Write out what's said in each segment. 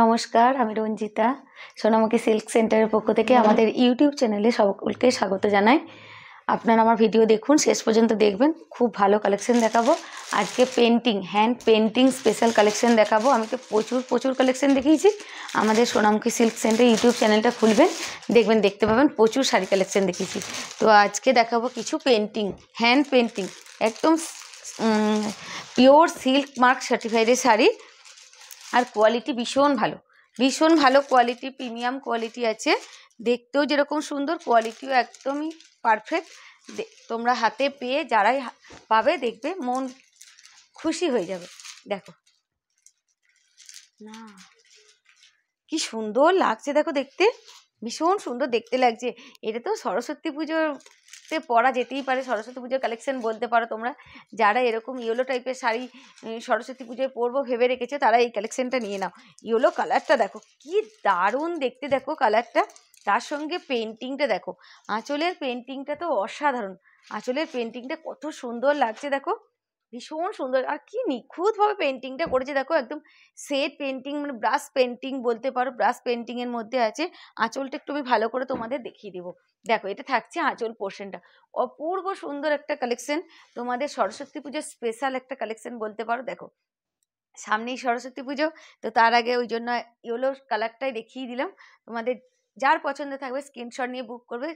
নমস্কার আমি রঞ্জিতা সোনামুখী সিল্ক সেন্টারের পক্ষ থেকে আমাদের ইউটিউব চ্যানেলে সকলকে স্বাগত জানাই আপনারা আমার ভিডিও দেখুন শেষ পর্যন্ত দেখবেন খুব ভালো কালেকশন দেখাবো আজকে painting hand painting special collection দেখাবো আমি তো প্রচুর প্রচুর কালেকশন দেখিয়েছি আমাদের সোনামুখী সিল্ক সেন্টার ইউটিউব চ্যানেলটা খুলবেন দেখবেন দেখতে পাবেন প্রচুর শাড়ি কালেকশন দেখিয়েছি তো আজকে দেখাবো কিছু পেন্টিং হ্যান্ড পেন্টিং একদম পিওর সিল্ক মার্ক সার্টিফাইডের শাড়ি আর কোয়ালিটি ভীষণ ভালো ভীষণ ভালো কোয়ালিটি প্রিমিয়াম কোয়ালিটি আছে দেখতেও যেরকম সুন্দর কোয়ালিটিও একদমই পারফেক্ট তোমরা হাতে পেয়ে যারাই পাবে দেখবে মন খুশি হয়ে যাবে দেখো না কি সুন্দর লাগছে দেখো দেখতে ভীষণ সুন্দর দেখতে লাগছে এটা তো সরস্বতী পুজোর তে পরা যেতেই পারে সরস্বতী পুজোর কালেকশন বলতে পারো তোমরা যারা এরকম ইয়েলো টাইপের শাড়ি সরস্বতী পুজোয় পরবো ভেবে রেখেছে তারা এই কালেকশনটা নিয়ে নাও ইয়েলো কালারটা দেখো কি দারুণ দেখতে দেখো কালারটা তার সঙ্গে পেন্টিংটা দেখো আঁচলের পেন্টিংটা তো অসাধারণ আঁচলের পেন্টিংটা কত সুন্দর লাগছে দেখো ভীষণ সুন্দর আর কি নিখুঁতভাবে পেন্টিংটা করেছে দেখো একদম সেট পেন্টিং মানে ব্রাশ পেন্টিং বলতে পারো ব্রাশ পেন্টিংয়ের মধ্যে আছে আঁচলটা একটু আমি ভালো করে তোমাদের দেখিয়ে দেবো দেখো এটা থাকছে আঁচল পোর্শনটা অপূর্ব সুন্দর একটা কালেকশন তোমাদের সরস্বতী পুজোর স্পেশাল একটা কালেকশন বলতে পারো দেখো সামনেই সরস্বতী পুজো তো তার আগে ওই জন্য ইয়েলো কালারটাই দেখিয়ে দিলাম তোমাদের যার পছন্দ থাকবে স্ক্রিনশট নিয়ে বুক করবে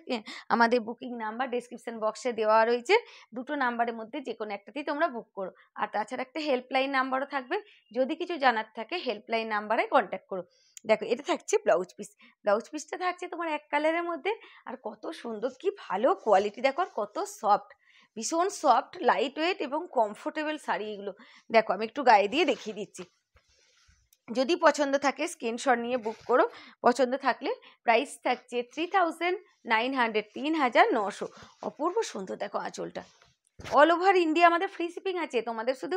আমাদের বুকিং নাম্বার ডিসক্রিপশন বক্সে দেওয়া রয়েছে দুটো নাম্বারের মধ্যে যে কোনো একটাতেই তোমরা বুক করো আর তাছাড়া একটা হেল্পলাইন নাম্বারও থাকবে যদি কিছু জানার থাকে হেল্পলাইন নাম্বারে কন্ট্যাক্ট করো দেখো এটা থাকছে ব্লাউজ পিস ব্লাউজ পিসটা থাকছে তোমার এক কালারের মধ্যে আর কত সুন্দর কি ভালো কোয়ালিটি দেখো আর কত সফট ভীষণ সফট লাইট ওয়েট এবং কমফোর্টেবল শাড়ি এগুলো দেখো আমি একটু গায়ে দিয়ে দেখিয়ে দিচ্ছি যদি পছন্দ থাকে স্ক্রিনশট নিয়ে বুক করো পছন্দ থাকলে প্রাইস থাকছে থ্রি থাউজেন্ড নাইন হান্ড্রেড তিন হাজার নশো অপূর্ব সুন্দর দেখো আঁচলটা অল ওভার ইন্ডিয়া আমাদের ফ্রি শিপিং আছে তোমাদের শুধু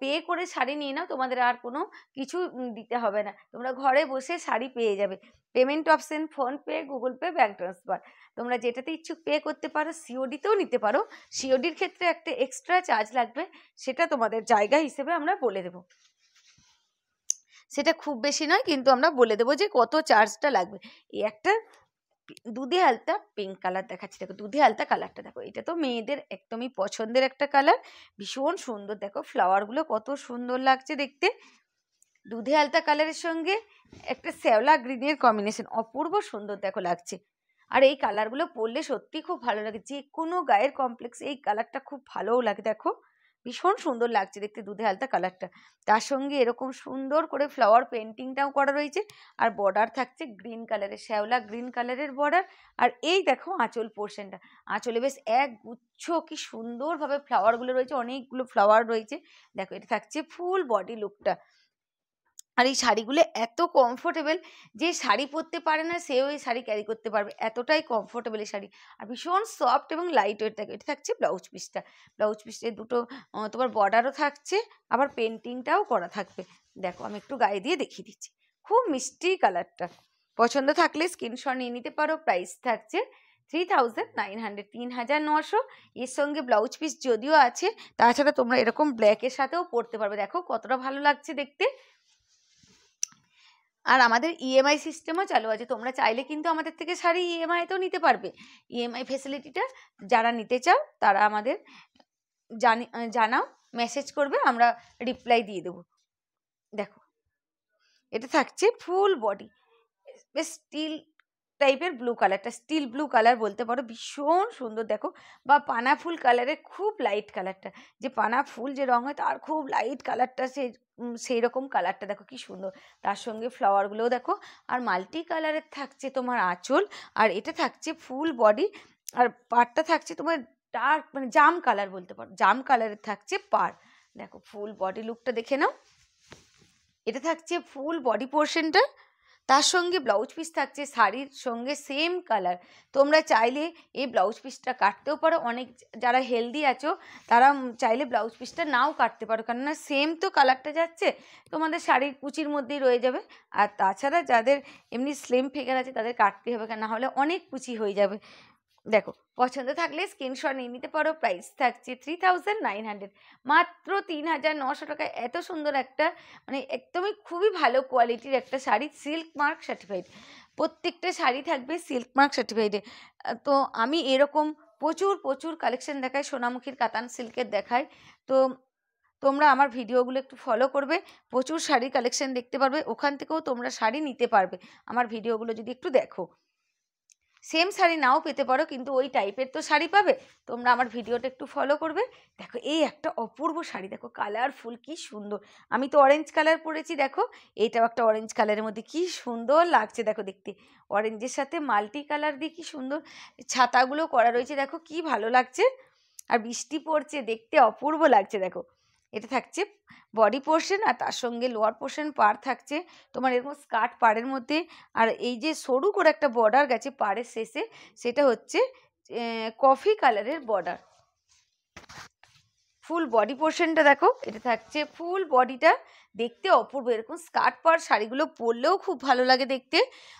পে করে শাড়ি নিয়ে নাও তোমাদের আর কোনো কিছু দিতে হবে না তোমরা ঘরে বসে শাড়ি পেয়ে যাবে payment option PhonePe Google Pay bank transfer তোমরা যেটাতে ইচ্ছুক পে করতে পারো সিওডিতেও নিতে পারো সিওডির ক্ষেত্রে একটা এক্সট্রা চার্জ লাগবে সেটা তোমাদের জায়গা হিসেবে আমরা বলে দেবো সেটা খুব বেশি নয় কিন্তু আমরা বলে দেবো যে কত চার্জটা লাগবে এই একটা দুধে আলতা পিঙ্ক কালার দেখাচ্ছি দেখো দুধে আলতা কালারটা দেখো এটা তো মেয়েদের একদমই পছন্দের একটা কালার ভীষণ সুন্দর দেখো ফ্লাওয়ারগুলো কত সুন্দর লাগছে দেখতে দুধে আলতা কালারের সঙ্গে একটা শ্যাওলা গ্রিনের কম্বিনেশন অপূর্ব সুন্দর দেখো লাগছে আর এই কালারগুলো পরলে সত্যি খুব ভালো লাগে যে কোনো গায়ের কমপ্লেক্স এই কালারটা খুব ভালোও লাগে দেখো ভীষণ সুন্দর লাগছে দেখতে দুধে হালতা কালারটা তার সঙ্গে এরকম সুন্দর করে ফ্লাওয়ার পেন্টিংটাও করা রয়েছে আর বর্ডার থাকছে গ্রিন কালারের শ্যাওলা গ্রিন কালারের বর্ডার আর এই দেখো আঁচল পোর্শনটা আঁচলে বেশ এক গুচ্ছ কি সুন্দরভাবে ফ্লাওয়ারগুলো রয়েছে অনেকগুলো ফ্লাওয়ার রয়েছে দেখো এটা থাকছে ফুল বডি লুকটা আর এই শাড়িগুলো এত কমফোর্টেবল যে শাড়ি পরতে পারে না সেও এই শাড়ি ক্যারি করতে পারবে এতটাই কমফোর্টেবল এই শাড়ি আর ভীষণ সফট এবং লাইট ওয়েট থাকে এটা থাকছে ব্লাউজ পিসটা ব্লাউজ পিসে দুটো তোমার বর্ডারও থাকছে আবার পেন্টিংটাও করা থাকবে দেখো আমি একটু গায়ে দিয়ে দেখিয়ে দিচ্ছি খুব মিষ্টি কালারটা পছন্দ থাকলে স্ক্রিনশট নিয়ে নিতে পারো প্রাইস থাকছে থ্রি থাউজেন্ড নাইন হান্ড্রেড তিন হাজার নশো এর সঙ্গে ব্লাউজ পিস যদিও আছে তাছাড়া তোমরা এরকম ব্ল্যাকের সাথেও পরতে পারবে দেখো কতটা ভালো লাগছে দেখতে আর আমাদের ইএমআই e সিস্টেমও চালু আছে তোমরা চাইলে কিন্তু আমাদের থেকে শাড়ি e তো নিতে পারবে ইএমআই e ফেসিলিটিটা যারা নিতে চাও তারা আমাদের জানি জানাও মেসেজ করবে আমরা রিপ্লাই দিয়ে দেবো দেখো এটা থাকছে ফুল বডি বেশ স্টিল টাইপের ব্লু কালারটা স্টিল ব্লু কালার বলতে পারো ভীষণ সুন্দর দেখো বা পানা ফুল কালারের খুব লাইট কালারটা যে পানা ফুল যে রঙ হয় তার খুব লাইট কালারটা সে সেই রকম কালারটা দেখো কি সুন্দর তার সঙ্গে ফ্লাওয়ারগুলোও দেখো আর মাল্টি কালারের থাকছে তোমার আঁচল আর এটা থাকছে ফুল বডি আর পারটা থাকছে তোমার ডার্ক মানে জাম কালার বলতে পারো জাম কালারের থাকছে পার দেখো ফুল বডি লুকটা দেখে নাও এটা থাকছে ফুল বডি পোর্শনটা তার সঙ্গে ব্লাউজ পিস থাকছে শাড়ির সঙ্গে সেম কালার তোমরা চাইলে এই ব্লাউজ পিসটা কাটতেও পারো অনেক যারা হেলদি আছো তারা চাইলে ব্লাউজ পিসটা নাও কাটতে পারো কেননা সেম তো কালারটা যাচ্ছে তোমাদের শাড়ির কুচির মধ্যেই রয়ে যাবে আর তাছাড়া যাদের এমনি স্লিম ফিগার আছে তাদের কাটতে হবে কেন না হলে অনেক কুচি হয়ে যাবে দেখো পছন্দ থাকলে স্ক্রিনশট নিয়ে নিতে পারো প্রাইস থাকছে থ্রি থাউজেন্ড নাইন হান্ড্রেড মাত্র তিন হাজার নশো টাকায় এত সুন্দর একটা মানে একদমই খুবই ভালো কোয়ালিটির একটা শাড়ি সিল্ক মার্ক সার্টিফাইড প্রত্যেকটা শাড়ি থাকবে সিল্ক মার্ক সার্টিফাইডে তো আমি এরকম প্রচুর প্রচুর কালেকশন দেখাই সোনামুখীর কাতান সিল্কের দেখাই তো তোমরা আমার ভিডিওগুলো একটু ফলো করবে প্রচুর শাড়ি কালেকশন দেখতে পারবে ওখান থেকেও তোমরা শাড়ি নিতে পারবে আমার ভিডিওগুলো যদি একটু দেখো সেম শাড়ি নাও পেতে পারো কিন্তু ওই টাইপের তো শাড়ি পাবে তোমরা আমার ভিডিওটা একটু ফলো করবে দেখো এই একটা অপূর্ব শাড়ি দেখো কালারফুল কি সুন্দর আমি তো অরেঞ্জ কালার পরেছি দেখো এইটাও একটা অরেঞ্জ কালারের মধ্যে কি সুন্দর লাগছে দেখো দেখতে অরেঞ্জের সাথে মাল্টি কালার দিয়ে কি সুন্দর ছাতাগুলো করা রয়েছে দেখো কি ভালো লাগছে আর বৃষ্টি পড়ছে দেখতে অপূর্ব লাগছে দেখো এটা থাকছে বডি পোর্শন আর তার সঙ্গে লোয়ার পোর্শন পার থাকছে তোমার এরকম স্কার্ট পাড়ের মধ্যে আর এই যে সরু করে একটা বর্ডার গেছে পাড়ের শেষে সেটা হচ্ছে কফি কালারের বর্ডার ফুল বডি পোর্শনটা দেখো এটা থাকছে ফুল বডিটা দেখতে অপূর্ব এরকম স্কার্ট পার শাড়িগুলো পরলেও খুব ভালো লাগে দেখতে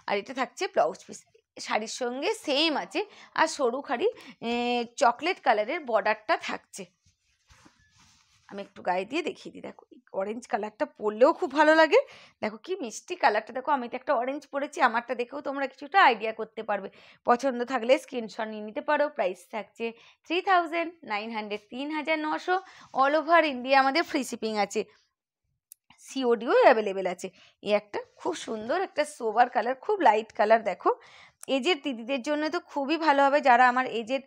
আর এটা থাকছে ব্লাউজ পিস শাড়ির সঙ্গে সেম আছে আর সরু খাড়ি চকলেট কালারের বর্ডারটা থাকছে আমি একটু গায়ে দিয়ে দেখিয়ে দিই দেখো অরেঞ্জ কালারটা পরলেও খুব ভালো লাগে দেখো কি মিষ্টি কালারটা দেখো আমি তো একটা অরেঞ্জ পরেছি আমারটা দেখেও তোমরা কিছুটা আইডিয়া করতে পারবে পছন্দ থাকলে স্ক্রিনশট নিয়ে নিতে পারো প্রাইস থাকছে থ্রি থাউজেন্ড নাইন হান্ড্রেড তিন হাজার নশো অল ওভার ইন্ডিয়া আমাদের ফ্রি শিপিং আছে সিওডিও অ্যাভেলেবেল আছে এই একটা খুব সুন্দর একটা সোবার কালার খুব লাইট কালার দেখো এজের দিদিদের জন্য তো খুবই ভালো হবে যারা আমার এজের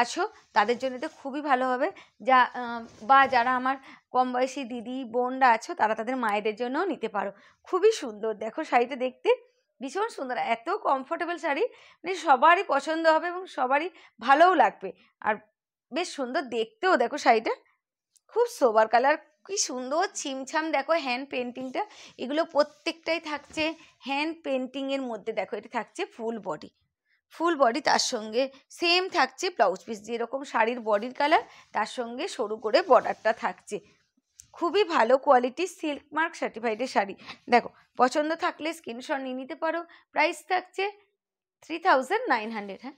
আছো তাদের জন্য তো খুবই ভালো হবে যা বা যারা আমার কম বয়সী দিদি বোনরা আছো তারা তাদের মায়েদের জন্যও নিতে পারো খুবই সুন্দর দেখো শাড়িটা দেখতে ভীষণ সুন্দর এত কমফোর্টেবল শাড়ি মানে সবারই পছন্দ হবে এবং সবারই ভালোও লাগবে আর বেশ সুন্দর দেখতেও দেখো শাড়িটা খুব সোবার কালার কী সুন্দর ছিমছাম দেখো হ্যান্ড পেন্টিংটা এগুলো প্রত্যেকটাই থাকছে হ্যান্ড পেন্টিংয়ের মধ্যে দেখো এটা থাকছে ফুল বডি ফুল বডি তার সঙ্গে সেম থাকছে ব্লাউজ পিস যেরকম শাড়ির বডির কালার তার সঙ্গে সরু করে বর্ডারটা থাকছে খুবই ভালো কোয়ালিটির সিল্ক মার্ক সার্টিফাইডের শাড়ি দেখো পছন্দ থাকলে স্ক্রিনশট নিয়ে নিতে পারো প্রাইস থাকছে থ্রি থাউজেন্ড নাইন হান্ড্রেড হ্যাঁ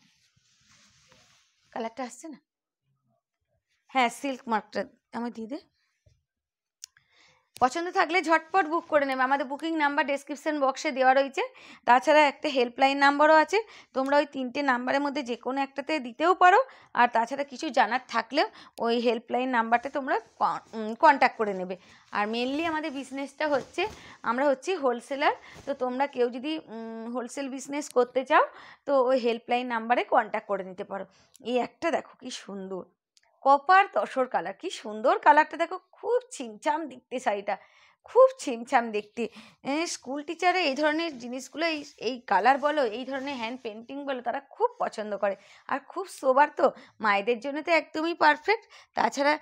কালারটা আসছে না হ্যাঁ সিল্ক মার্কটা আমার দিদি পছন্দ থাকলে ঝটপট বুক করে নেবে আমাদের বুকিং নাম্বার ডেসক্রিপশন বক্সে দেওয়া রয়েছে তাছাড়া একটা হেল্পলাইন নাম্বারও আছে তোমরা ওই তিনটে নাম্বারের মধ্যে যে কোনো একটাতে দিতেও পারো আর তাছাড়া কিছু জানার থাকলেও ওই হেল্পলাইন নাম্বারটা তোমরা কন্ট্যাক্ট করে নেবে আর মেনলি আমাদের বিজনেসটা হচ্ছে আমরা হচ্ছি হোলসেলার তো তোমরা কেউ যদি হোলসেল বিজনেস করতে চাও তো ওই হেল্পলাইন নাম্বারে কন্ট্যাক্ট করে নিতে পারো এই একটা দেখো কি সুন্দর কপার তসর কালার কি সুন্দর কালারটা দেখো খুব চিমচাম দেখতে শাড়িটা খুব ছিমছাম দেখতে স্কুল টিচারে এই ধরনের জিনিসগুলো এই এই কালার বলো এই ধরনের হ্যান্ড পেন্টিং বলো তারা খুব পছন্দ করে আর খুব সোবার তো মায়েদের জন্য তো একদমই পারফেক্ট তাছাড়া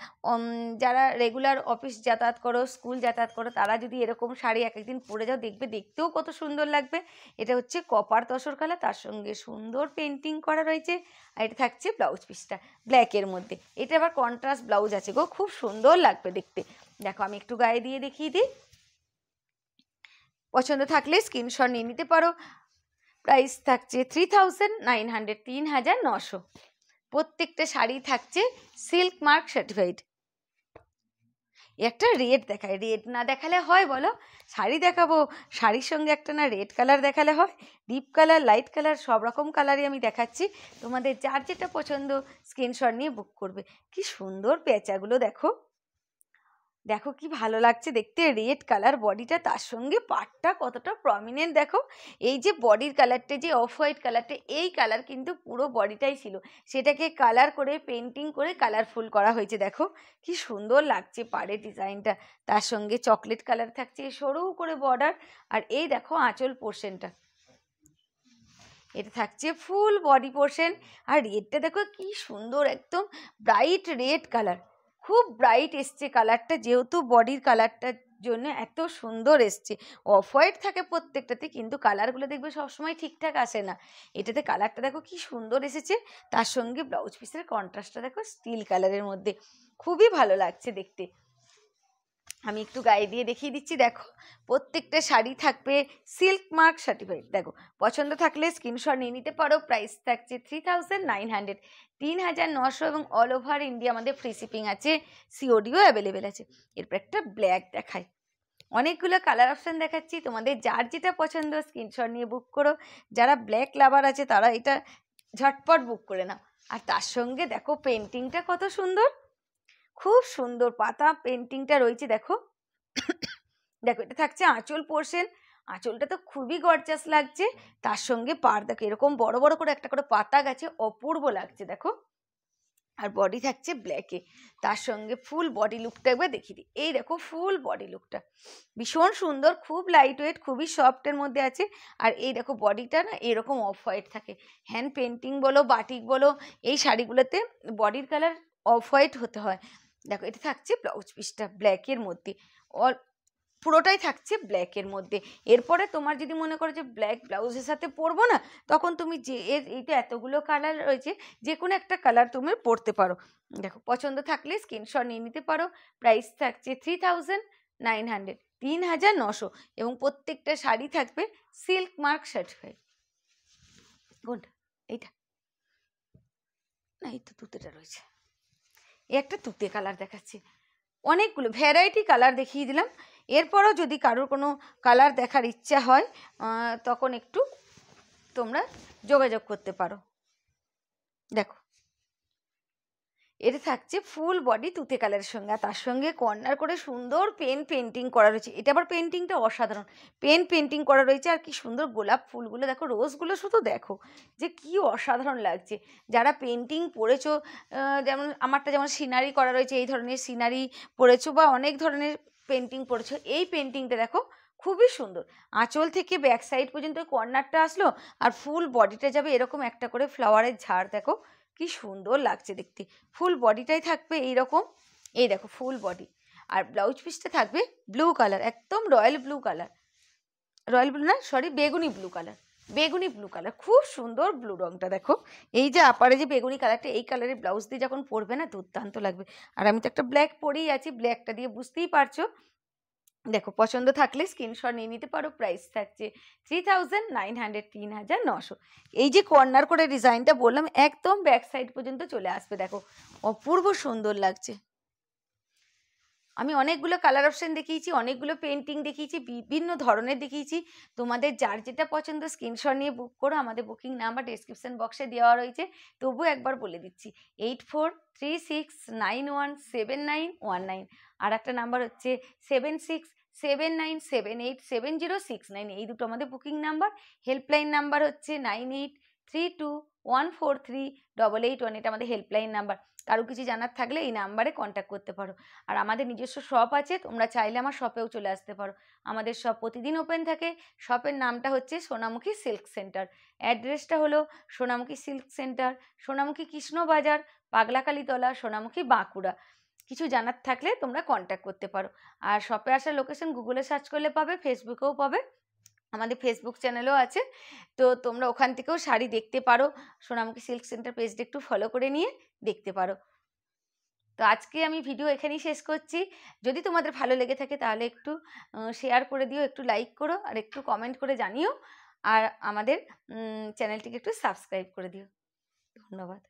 যারা রেগুলার অফিস যাতায়াত করো স্কুল যাতায়াত করো তারা যদি এরকম শাড়ি এক একদিন পরে যাও দেখবে দেখতেও কত সুন্দর লাগবে এটা হচ্ছে কপার তসর কালা তার সঙ্গে সুন্দর পেন্টিং করা রয়েছে আর এটা থাকছে ব্লাউজ পিসটা ব্ল্যাকের মধ্যে এটা আবার কন্ট্রাস্ট ব্লাউজ আছে গো খুব সুন্দর লাগবে দেখতে দেখো আমি একটু গায়ে দিয়ে দেখিয়ে দিই পছন্দ থাকলে স্ক্রিনশট নিয়ে নিতে পারো প্রাইস থাকছে থ্রি থাউজেন্ড নাইন হান্ড্রেড তিন হাজার নশো প্রত্যেকটা শাড়ি থাকছে সিল্ক মার্ক সার্টিফাইড একটা রেড দেখায় রেড না দেখালে হয় বলো শাড়ি দেখাবো শাড়ির সঙ্গে একটা না রেড কালার দেখালে হয় ডিপ কালার লাইট কালার সব রকম কালারই আমি দেখাচ্ছি তোমাদের যার যেটা পছন্দ স্ক্রিনশট নিয়ে বুক করবে কি সুন্দর পেঁচাগুলো দেখো দেখো কি ভালো লাগছে দেখতে রেড কালার বডিটা তার সঙ্গে পাটটা কতটা প্রমিনেন্ট দেখো এই যে বডির কালারটা যে অফ হোয়াইট কালারটা এই কালার কিন্তু পুরো বডিটাই ছিল সেটাকে কালার করে পেন্টিং করে কালারফুল করা হয়েছে দেখো কি সুন্দর লাগছে পাড়ে ডিজাইনটা তার সঙ্গে চকলেট কালার থাকছে সরু করে বর্ডার আর এই দেখো আঁচল পোর্শনটা এটা থাকছে ফুল বডি পোর্শন আর রেডটা দেখো কি সুন্দর একদম ব্রাইট রেড কালার খুব ব্রাইট এসছে কালারটা যেহেতু বডির কালারটা জন্য এত সুন্দর এসছে অফ হোয়াইট থাকে প্রত্যেকটাতে কিন্তু কালারগুলো দেখবে সবসময় ঠিকঠাক আসে না এটাতে কালারটা দেখো কি সুন্দর এসেছে তার সঙ্গে ব্লাউজ পিসের কন্ট্রাস্টটা দেখো স্টিল কালারের মধ্যে খুবই ভালো লাগছে দেখতে আমি একটু গায়ে দিয়ে দেখিয়ে দিচ্ছি দেখো প্রত্যেকটা শাড়ি থাকবে সিল্ক মার্ক সার্টিফাইড দেখো পছন্দ থাকলে স্ক্রিনশট নিয়ে নিতে পারো প্রাইস থাকছে থ্রি থাউজেন্ড নাইন হান্ড্রেড তিন হাজার নশো এবং অল ওভার ইন্ডিয়া আমাদের ফ্রি শিপিং আছে সিওডিও অ্যাভেলেবেল আছে এরপর একটা ব্ল্যাক দেখায় অনেকগুলো কালার অপশান দেখাচ্ছি তোমাদের যার যেটা পছন্দ স্ক্রিনশট নিয়ে বুক করো যারা ব্ল্যাক লাভার আছে তারা এটা ঝটপট বুক করে নাও আর তার সঙ্গে দেখো পেন্টিংটা কত সুন্দর খুব সুন্দর পাতা পেন্টিংটা রয়েছে দেখো দেখো এটা থাকছে আঁচল পোর্শন আঁচলটা তো খুবই গর্জাস লাগছে তার সঙ্গে পার দেখো এরকম বড় বড় করে একটা করে পাতা গাছে অপূর্ব লাগছে দেখো আর বডি থাকছে ব্ল্যাকে তার সঙ্গে ফুল বডি লুকটা একবার দেখিয়ে দিই এই দেখো ফুল বডি লুকটা ভীষণ সুন্দর খুব লাইট ওয়েট খুবই সফটের মধ্যে আছে আর এই দেখো বডিটা না এরকম অফ হোয়াইট থাকে হ্যান্ড পেন্টিং বলো বাটিক বলো এই শাড়িগুলোতে বডির কালার অফ হোয়াইট হতে হয় দেখো এটা থাকছে ব্লাউজ পিসটা ব্ল্যাকের মধ্যে অল পুরোটাই থাকছে ব্ল্যাকের মধ্যে এরপরে তোমার যদি মনে করো যে ব্ল্যাক ব্লাউজের সাথে পরবো না তখন তুমি যে এর এইটা এতগুলো কালার রয়েছে যে কোনো একটা কালার তুমি পরতে পারো দেখো পছন্দ থাকলে স্ক্রিনশট নিয়ে নিতে পারো প্রাইস থাকছে থ্রি থাউজেন্ড নাইন হান্ড্রেড তিন হাজার নশো এবং প্রত্যেকটা শাড়ি থাকবে সিল্ক মার্ক সার্টিফাইড কোনটা এইটা না এই তো দুটোটা রয়েছে একটা তুতে কালার দেখাচ্ছি অনেকগুলো ভ্যারাইটি কালার দেখিয়ে দিলাম এরপরও যদি কারোর কোনো কালার দেখার ইচ্ছা হয় তখন একটু তোমরা যোগাযোগ করতে পারো দেখো এটা থাকছে ফুল বডি তুতে কালারের সঙ্গে আর তার সঙ্গে কর্নার করে সুন্দর পেন পেন্টিং করা রয়েছে এটা আবার পেন্টিংটা অসাধারণ পেন পেন্টিং করা রয়েছে আর কি সুন্দর গোলাপ ফুলগুলো দেখো রোজগুলো শুধু দেখো যে কি অসাধারণ লাগছে যারা পেন্টিং পড়েছো যেমন আমারটা যেমন সিনারি করা রয়েছে এই ধরনের সিনারি পড়েছো বা অনেক ধরনের পেন্টিং পড়েছো এই পেন্টিংটা দেখো খুবই সুন্দর আঁচল থেকে ব্যাক সাইড পর্যন্ত কর্নারটা আসলো আর ফুল বডিটা যাবে এরকম একটা করে ফ্লাওয়ারের ঝাড় দেখো কি সুন্দর লাগছে দেখতে ফুল বডিটাই থাকবে এই রকম এই দেখো ফুল বডি আর ব্লাউজ পিসটা থাকবে ব্লু কালার একদম royal blue colour royal blue না সরি বেগুনি ব্লু কালার বেগুনি ব্লু কালার খুব সুন্দর ব্লু রঙটা দেখো এই যে আপারে যে বেগুনি কালারটা এই কালারের ব্লাউজ দিয়ে যখন পরবে না দুর্দান্ত লাগবে আর আমি তো একটা ব্ল্যাক পরেই আছি ব্ল্যাকটা দিয়ে বুঝতেই পারছো দেখো পছন্দ থাকলে স্ক্রিনশট নিয়ে নিতে পারো প্রাইস থাকছে থ্রি থাউজেন্ড নাইন হান্ড্রেড তিন হাজার নশো এই যে কর্নার করে ডিজাইনটা বললাম একদম ব্যাক সাইড পর্যন্ত চলে আসবে দেখো অপূর্ব সুন্দর লাগছে আমি অনেকগুলো কালার অপশান দেখিয়েছি অনেকগুলো পেন্টিং দেখিয়েছি বিভিন্ন ধরনের দেখিয়েছি তোমাদের যার যেটা পছন্দ স্ক্রিনশট নিয়ে বুক করো আমাদের বুকিং নাম্বার ডিসক্রিপশান বক্সে দেওয়া রয়েছে তবু একবার বলে দিচ্ছি eight four three six nine one seven nine one nine আর একটা নাম্বার হচ্ছে seven six seven nine seven eight seven zero six nine এই দুটো আমাদের বুকিং নাম্বার হেল্পলাইন নাম্বার হচ্ছে nine eight three two one four three double eight one এটা আমাদের helpline number কারো কিছু জানার থাকলে এই নাম্বারে কন্ট্যাক্ট করতে পারো আর আমাদের নিজস্ব শপ আছে তোমরা চাইলে আমার শপেও চলে আসতে পারো আমাদের শপ প্রতিদিন ওপেন থাকে শপের নামটা হচ্ছে সোনামুখী সিল্ক সেন্টার অ্যাড্রেসটা হলো সোনামুখী সিল্ক সেন্টার সোনামুখী কৃষ্ণ বাজার পাগলাকালীতলা সোনামুখী বাঁকুড়া কিছু জানার থাকলে তোমরা কন্ট্যাক্ট করতে পারো আর শপে আসার লোকেশন গুগলে সার্চ করলে পাবে ফেসবুকেও পাবে আমাদের ফেসবুক চ্যানেলও আছে তো তোমরা ওখান থেকেও শাড়ি দেখতে পারো সোনামুখী সিল্ক সেন্টার পেজটা একটু ফলো করে নিয়ে দেখতে পারো তো আজকে আমি ভিডিও এখানেই শেষ করছি যদি তোমাদের ভালো লেগে থাকে তাহলে একটু শেয়ার করে দিও একটু লাইক করো আর একটু কমেন্ট করে জানিও আর আমাদের চ্যানেলটিকে একটু সাবস্ক্রাইব করে দিও ধন্যবাদ